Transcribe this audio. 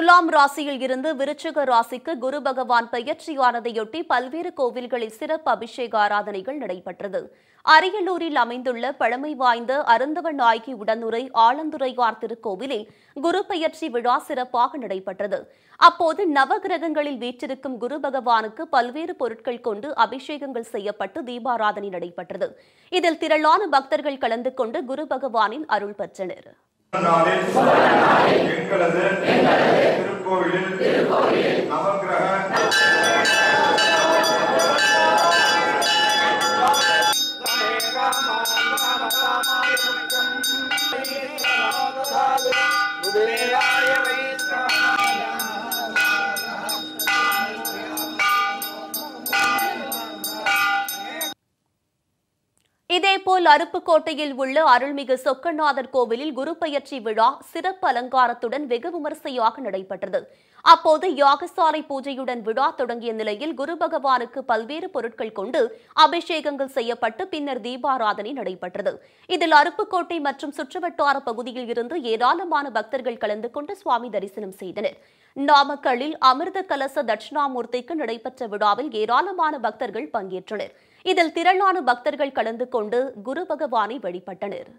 துலாம் ராசியில் இருந்து விருச்சிக ராசிக்கு குரு பகவான் பெயர்ச்சியானதையொட்டி பல்வேறு கோவில்களில் சிறப்பு அபிஷேக ஆராதனைகள் நடைபெற்றது அரியலூரில் அமைந்துள்ள பழமை வாய்ந்த அருந்தவ நாயகி உடனுரை ஆலந்துரையார் திருக்கோவிலில் குரு பெயர்ச்சி விழா சிறப்பாக நடைபெற்றது அப்போது நவகிரகங்களில் வீற்றிருக்கும் குரு பகவானுக்கு பல்வேறு பொருட்கள் கொண்டு அபிஷேகங்கள் செய்யப்பட்டு தீபாராதனை நடைபெற்றது இதில் திரளான பக்தர்கள் கலந்து கொண்டு குரு பகவானின் அருள் பெற்றனர் இதேபோல் அருப்புக்கோட்டையில் உள்ள அருள்மிகு சொக்கநாதர் கோவிலில் பயிற்சி விழா சிறப்பு அலங்காரத்துடன் வெகு விமரிசையாக நடைபெற்றது அப்போது யாகசாலை பூஜையுடன் விழா தொடங்கிய நிலையில் குரு பகவானுக்கு பல்வேறு பொருட்கள் கொண்டு அபிஷேகங்கள் செய்யப்பட்டு பின்னர் தீபாராதனை நடைபெற்றது இதில் அருப்புக்கோட்டை மற்றும் சுற்றுவட்டார பகுதியில் இருந்து ஏராளமான பக்தர்கள் கலந்து கொண்டு சுவாமி தரிசனம் செய்தனர் நாமக்கல்லில் அமிர்த கலச தட்சிணாமூர்த்திக்கு நடைபெற்ற விழாவில் ஏராளமான பக்தர்கள் பங்கேற்றனர் இதில் திரளான பக்தர்கள் கலந்து கொண்டு குரு பகவானை வழிபட்டனர்